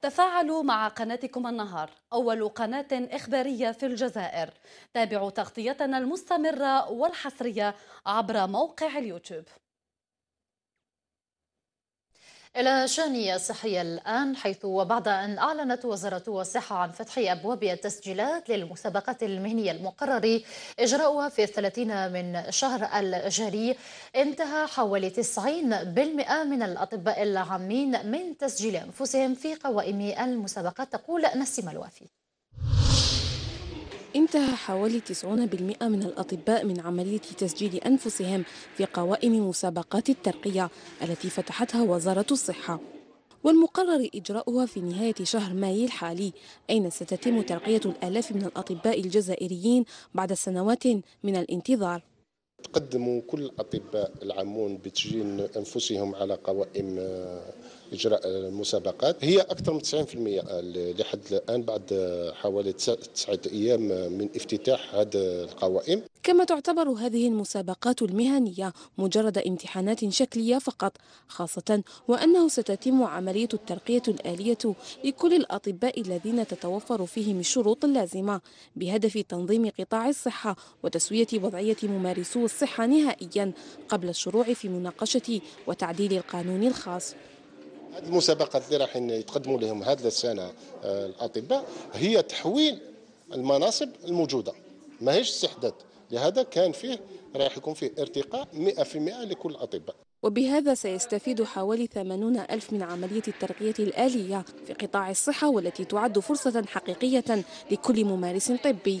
تفاعلوا مع قناتكم النهار أول قناة إخبارية في الجزائر تابعوا تغطيتنا المستمرة والحصرية عبر موقع اليوتيوب إلى شأن الصحية الآن حيث وبعد أن أعلنت وزارة الصحة عن فتح أبواب التسجيلات للمسابقات المهنية المقرر إجراؤها في الثلاثين من شهر الجاري انتهى حوالي 90% من الأطباء العامين من تسجيل أنفسهم في قوائم المسابقات تقول نسيم الوافي انتهى حوالي 90% من الأطباء من عملية تسجيل أنفسهم في قوائم مسابقات الترقية التي فتحتها وزارة الصحة والمقرر إجراؤها في نهاية شهر مايو الحالي أين ستتم ترقية الآلاف من الأطباء الجزائريين بعد سنوات من الانتظار تقدموا كل الأطباء العامون بتسجيل أنفسهم على قوائم آه، اجراء المسابقات هي اكثر من 90% لحد الان بعد حوالي تسعه ايام من افتتاح هذه القوائم كما تعتبر هذه المسابقات المهنيه مجرد امتحانات شكليه فقط خاصه وانه ستتم عمليه الترقيه الاليه لكل الاطباء الذين تتوفر فيهم الشروط اللازمه بهدف تنظيم قطاع الصحه وتسويه وضعيه ممارسو الصحه نهائيا قبل الشروع في مناقشه وتعديل القانون الخاص هذه المسابقات اللي راح يتقدموا لهم هذه السنه آه، الاطباء هي تحويل المناصب الموجوده ماهيش استحداث لهذا كان فيه راح يكون فيه ارتقاء 100% لكل الأطباء وبهذا سيستفيد حوالي 80 ألف من عملية الترقية الآلية في قطاع الصحة والتي تعد فرصة حقيقية لكل ممارس طبي